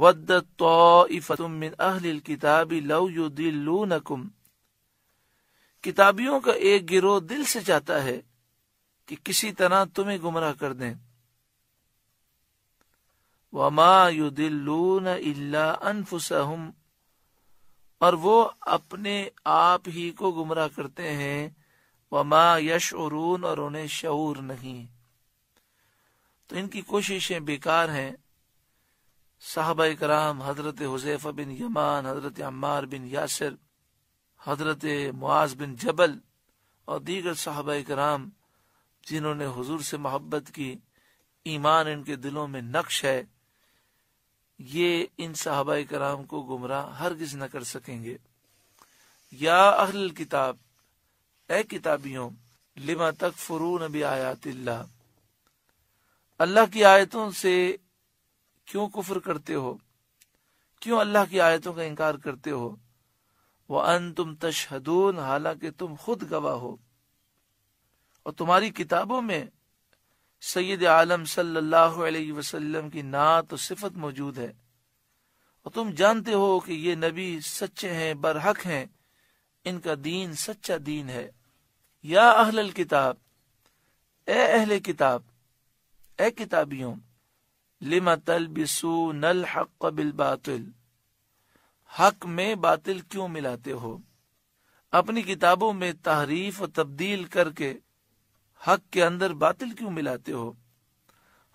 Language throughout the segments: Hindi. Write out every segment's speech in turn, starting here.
वद मिन अहलिल किताबी लव यू दिलूनकुम किताबियों का एक गिरोह दिल से चाहता है कि किसी तरह तुम्हें गुमराह कर दें वमा यु दिलून इल्ला अनफुसहुम और वो अपने आप ही को गुमराह करते हैं वमा यशरून और उन्हें शऊर नहीं तो इनकी कोशिशें बेकार हैं साहब कराम हजरत हुजैफा बिन यमान हजरत अम्मार बिन यासर हजरत मुआज बिन जबल और दीगर साहब कराम जिन्होंने हुजूर से मोहब्बत की ईमान इनके दिलों में नक्श है ये इन साहबा कराम को गुमराह हरगिज न कर सकेंगे या अहल किताब ए किताबियों लिमा तक फुरू नबी आयात अल्लाह की आयतों से क्यों कुफर करते हो क्यों अल्लाह की आयतों का इनकार करते हो वह अन तुम तशहदून हालांकि तुम खुद गवाह हो और तुम्हारी किताबों में सैयद आलम सल्लल्लाहु अलैहि वसल्लम की नात तो और सिफत मौजूद है और तुम जानते हो कि ये नबी सच्चे हैं बरहक हैं इनका दीन सच्चा दीन है या अहल किताब ए अहले किताब ए किताबियों लिम तलबिसू नल हक बिल बातिल हक में बातिल क्यों मिलाते हो अपनी किताबों में तहरीफ और तब्दील करके हक के अंदर बातिल क्यों मिलाते हो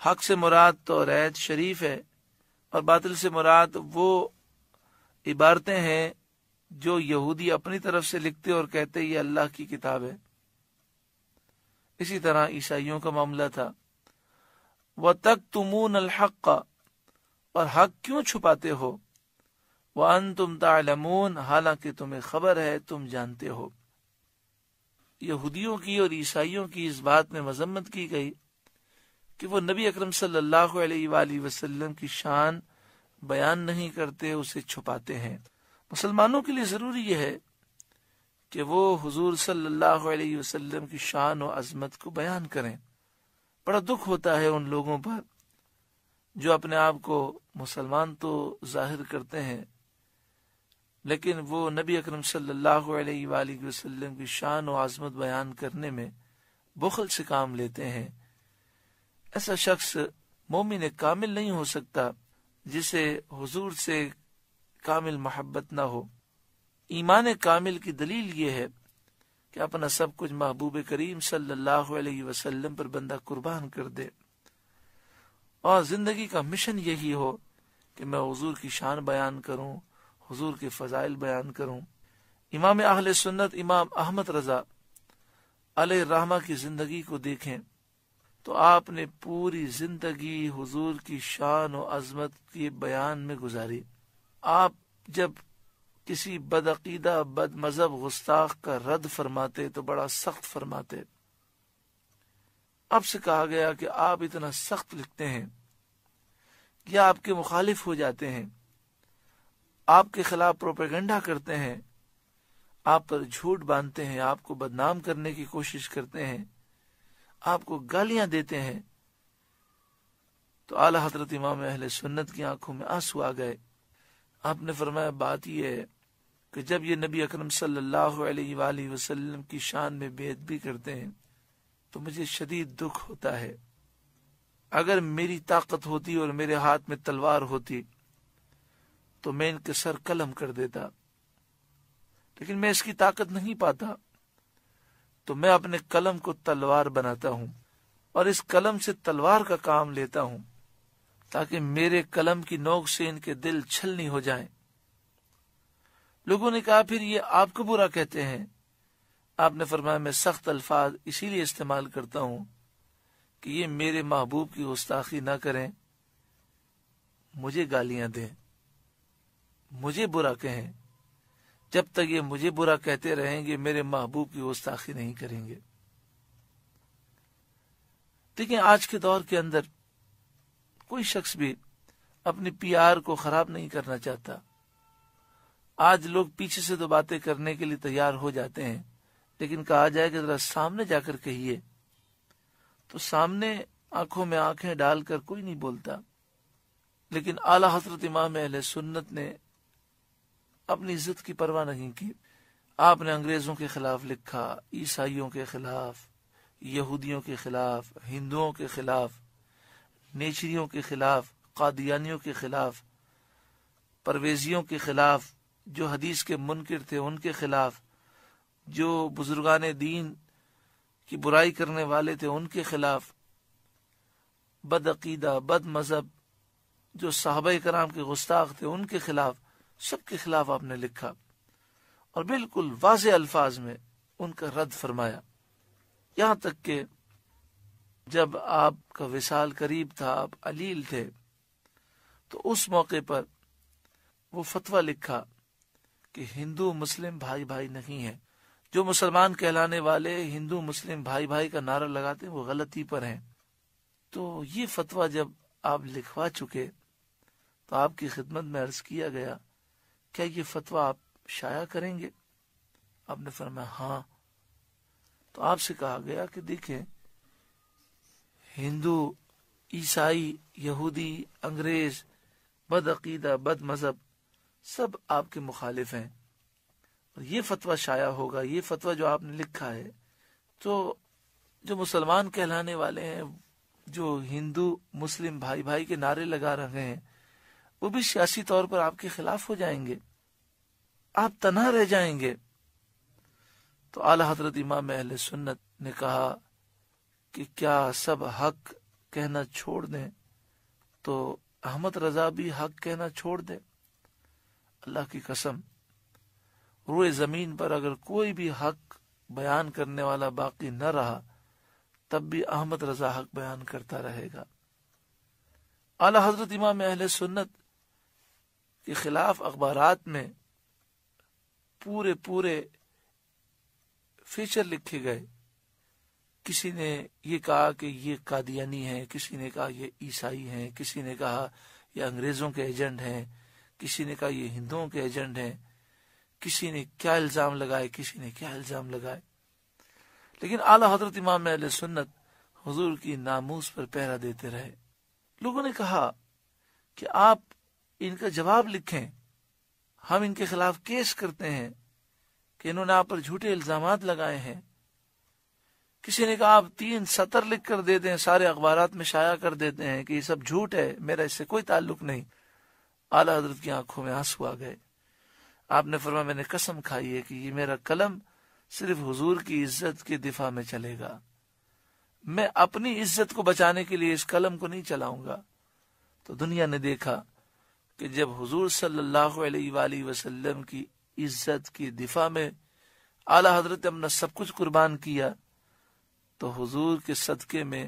हक से मुराद तो रैत शरीफ है और बातिल से मुराद वो इबारतें हैं जो यहूदी अपनी तरफ से लिखते और कहते ये अल्लाह की किताब है इसी तरह ईसाइयों का मामला था व तक तुमून अलहक़ और हक क्यों छुपाते हो वन तुम तालमून हालांकि तुम्हें खबर है तुम जानते हो यहूदियों की और ईसाइयों की इस बात में मजम्मत की गई कि वो नबी अकरम सल्लल्लाहु अलैहि वसल्लम की शान बयान नहीं करते उसे छुपाते हैं मुसलमानों के लिए ज़रूरी यह है कि वो हुजूर सल्लल्लाहु अलैहि वसल्लम की शान और अजमत को बयान करें बड़ा दुख होता है उन लोगों पर जो अपने आप को मुसलमान तो जाहिर करते हैं लेकिन वो नबी अकरम सल्लल्लाहु अलैहि वसल्लम की शान और आज़मत बयान करने में बुखल से काम लेते हैं ऐसा शख्स मोमिन कामिल नहीं हो सकता जिसे हुजूर से कामिल मोहब्बत ना हो ईमान कामिल की दलील ये है कि अपना सब कुछ महबूब करीम सल्लल्लाहु अलैहि वसल्लम पर बंदा कुर्बान कर दे और जिंदगी का मिशन यही हो कि मैं हजूर की शान बयान करूं हजूर के फजाइल बयान करूं इमाम अहल सुन्नत इमाम अहमद रजा अल रहमा की जिंदगी को देखें तो आपने पूरी जिंदगी हुजूर की शान और अजमत के बयान में गुजारी आप जब किसी बदअकीदा बद मजहब गुस्ताख का रद्द फरमाते तो बड़ा सख्त फरमाते अब से कहा गया कि आप इतना सख्त लिखते हैं या आपके मुखालिफ हो जाते हैं आपके खिलाफ प्रोपेगेंडा करते हैं आप पर झूठ बांधते हैं आपको बदनाम करने की कोशिश करते हैं आपको गालियां देते हैं तो आला हजरत इमाम अहले सुन्नत की आंखों में आंसू आ गए आपने फरमाया बात यह है कि जब ये नबी अकरम सल्लल्लाहु अलैहि वसल्लम की शान में भी करते हैं तो मुझे शदीद दुख होता है अगर मेरी ताकत होती और मेरे हाथ में तलवार होती तो मैं इनके सर कलम कर देता लेकिन मैं इसकी ताकत नहीं पाता तो मैं अपने कलम को तलवार बनाता हूं और इस कलम से तलवार का काम लेता हूं ताकि मेरे कलम की नोक से इनके दिल छलनी हो जाएं लोगों ने कहा फिर ये आपको बुरा कहते हैं आपने फरमाया मैं सख्त अल्फाज इसीलिए इस्तेमाल करता हूं कि ये मेरे महबूब की गुस्ताखी ना करें मुझे गालियां दें मुझे बुरा कहें जब तक ये मुझे बुरा कहते रहेंगे मेरे महबूब की गुस्ताखी नहीं करेंगे देखिए आज के दौर के अंदर कोई शख्स भी अपने पीआर को खराब नहीं करना चाहता आज लोग पीछे से तो बातें करने के लिए तैयार हो जाते हैं लेकिन कहा जाए कि जरा सामने जाकर कहिए तो सामने आंखों में आंखें डालकर कोई नहीं बोलता लेकिन आला हजरत इमाम अहल सुन्नत ने अपनी इज्जत की परवाह नहीं की आपने अंग्रेजों के खिलाफ लिखा ईसाइयों के खिलाफ यहूदियों के खिलाफ हिंदुओं के खिलाफ नेचरियों के खिलाफ कादियानियों के खिलाफ परवेजियों के खिलाफ जो हदीस के मुनकर थे उनके खिलाफ जो बुजुर्गान दीन की बुराई करने वाले थे उनके खिलाफ बदअकीदा बद मज़हब जो साहब कराम के गुस्ताख थे उनके खिलाफ सबके खिलाफ आपने लिखा और बिल्कुल वाज अल्फाज में उनका रद्द फरमाया यहां तक के जब आपका विशाल करीब था आप अलील थे तो उस मौके पर वो फतवा लिखा कि हिंदू मुस्लिम भाई भाई नहीं है जो मुसलमान कहलाने वाले हिंदू मुस्लिम भाई भाई का नारा लगाते हैं वो गलती पर हैं तो ये फतवा जब आप लिखवा चुके तो आपकी खिदमत में अर्ज किया गया क्या ये फतवा आप शाया करेंगे आपने फरमाया हाँ तो आपसे कहा गया कि देखें हिंदू ईसाई यहूदी अंग्रेज अकीदा बद मजहब सब आपके मुखालिफ हैं और ये फतवा शाया होगा ये फतवा जो आपने लिखा है तो जो मुसलमान कहलाने वाले हैं जो हिंदू मुस्लिम भाई भाई के नारे लगा रहे हैं वो भी सियासी तौर पर आपके खिलाफ हो जाएंगे आप तना रह जाएंगे तो आला हजरत इमाम अहल सुन्नत ने कहा कि क्या सब हक कहना छोड़ दें तो अहमद रजा भी हक कहना छोड़ दे अल्लाह की कसम रुए जमीन पर अगर कोई भी हक बयान करने वाला बाकी न रहा तब भी अहमद रजा हक बयान करता रहेगा अला हजरत इमाम अहल सुन्नत के खिलाफ अखबार में पूरे पूरे फीचर लिखे गए किसी ने ये कहा कि ये कादियानी है किसी ने कहा ये ईसाई हैं किसी ने कहा ये अंग्रेजों के एजेंट हैं किसी ने कहा ये हिंदुओं के एजेंट हैं किसी ने क्या इल्जाम लगाए किसी ने क्या इल्जाम लगाए लेकिन आला हजरत इमाम सुन्नत हुजूर की नामूस पर पहरा देते रहे लोगों ने कहा कि आप इनका जवाब लिखें हम इनके खिलाफ केस करते हैं कि इन्होंने आप पर झूठे इल्जाम लगाए हैं किसी ने कहा आप तीन सतर लिख कर देते हैं सारे अखबार में शाया कर देते हैं कि ये सब झूठ है मेरा इससे कोई ताल्लुक नहीं आला हजरत की आंखों में आंसू आ गए आपने फरमा मैंने कसम खाई है कि ये मेरा कलम सिर्फ हुजूर की इज्जत के दिफा में चलेगा मैं अपनी इज्जत को बचाने के लिए इस कलम को नहीं चलाऊंगा तो दुनिया ने देखा कि जब हुजूर सल्लल्लाहु अलैहि वसल्लम की इज्जत की दिफा में आला हजरत अपना सब कुछ कुर्बान किया तो हुजूर के सदके में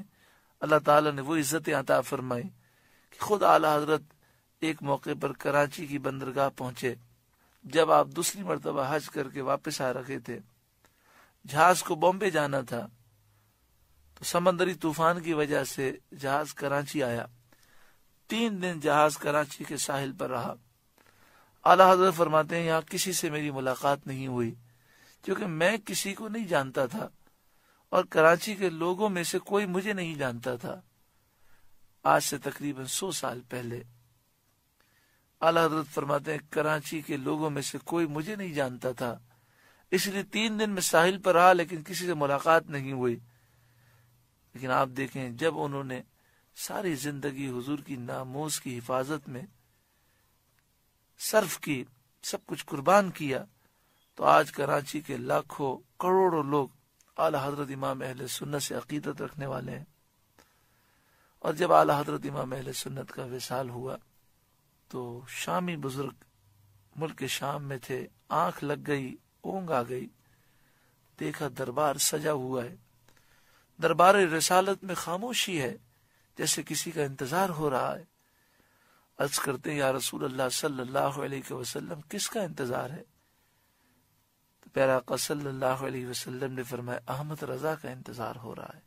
अल्लाह ताला ने वो इज्जत अता फरमाई कि खुद आला हजरत एक मौके पर कराची की बंदरगाह पहुंचे जब आप दूसरी मरतबा हज करके वापस आ रहे थे जहाज को बॉम्बे जाना था तो समंदरी तूफान की वजह से जहाज कराची आया तीन दिन जहाज कराची के साहिल पर रहा आला हजरत फरमाते हैं यहाँ किसी से मेरी मुलाकात नहीं हुई क्योंकि मैं किसी को नहीं जानता था और कराची के लोगों में से कोई मुझे नहीं जानता था आज से तकरीबन सौ साल पहले आला हजरत फरमाते हैं कराची के लोगों में से कोई मुझे नहीं जानता था इसलिए तीन दिन में साहिल पर रहा लेकिन किसी से मुलाकात नहीं हुई लेकिन आप देखें जब उन्होंने सारी जिंदगी हुजूर की नामोज की हिफाजत में सर्फ की सब कुछ कुर्बान किया तो आज कराची के लाखों करोड़ों लोग आला हजरत इमाम अहल सुन्नत से अकीदत रखने वाले हैं और जब आला हजरत इमाम अहल सुन्नत का विशाल हुआ तो शामी बुजुर्ग मुल्क शाम में थे आंख लग गई ओंग आ गई देखा दरबार सजा हुआ है दरबार रसालत में खामोशी है जैसे किसी का इंतजार हो रहा है अर्ज करते या रसूल अल्लाह सल्लल्लाहु अलैहि वसल्लम किसका इंतजार है तो प्यारा सल्लल्लाहु अलैहि वसल्लम ने फरमाया अहमद रजा का इंतजार हो रहा है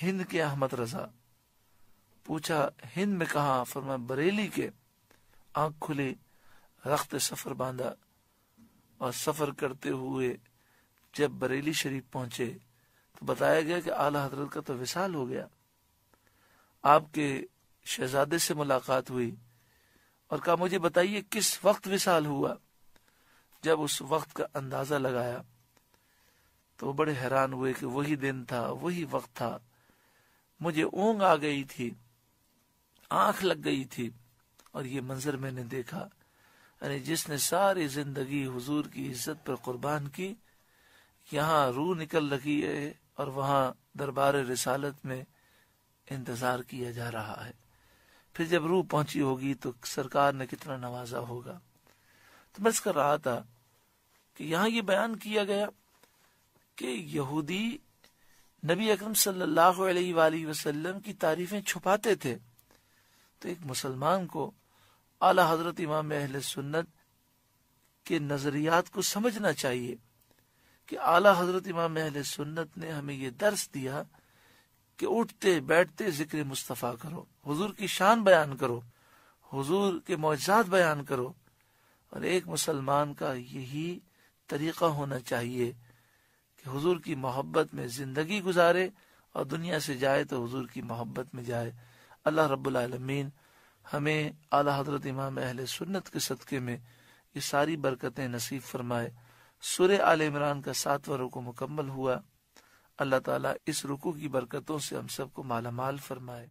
हिंद के अहमद रजा पूछा हिंद में कहा फरमा बरेली के आंख खुली रख्त सफर बांधा और सफर करते हुए जब बरेली शरीफ पहुंचे तो बताया गया कि आला हजरत का तो विशाल हो गया आपके शहजादे से मुलाकात हुई और कहा मुझे बताइए किस वक्त विशाल हुआ जब उस वक्त का अंदाजा लगाया तो बड़े हैरान हुए कि वही दिन था वही वक्त था मुझे ऊंग आ गई थी आंख लग गई थी और ये मंजर मैंने देखा अरे जिसने सारी जिंदगी हुजूर की इज्जत पर कुर्बान की यहाँ रूह निकल लगी है और वहाँ दरबार रिसालत में इंतजार किया जा रहा है फिर जब रूह पहुंची होगी तो सरकार ने कितना नवाजा होगा तो मैं इसका रहा था कि यहाँ ये बयान किया गया कि यहूदी नबी अकरम सल्लल्लाहु अलैहि वसल्लम की तारीफें छुपाते थे तो एक मुसलमान को आला हजरत इमाम अहल सुन्नत के नज़रियात को समझना चाहिए कि आला हजरत इमाम अहल सुन्नत ने हमें ये दर्श दिया कि उठते बैठते जिक्र मुस्तफ़ा करो हुजूर की शान बयान करो हुजूर के मुआजात बयान करो और एक मुसलमान का यही तरीका होना चाहिए कि हुजूर की मोहब्बत में जिंदगी गुजारे और दुनिया से जाए तो हुजूर की मोहब्बत में जाए अल्लाह रबीन हमें आला हजरत इमाम अहल सुन्नत के सदक़े में ये सारी बरकतें नसीब फरमाए सुर आल इमरान का सातवा रुको मुकम्मल हुआ अल्लाह ताला इस रुकू की बरकतों से हम सबको मालामाल फरमाए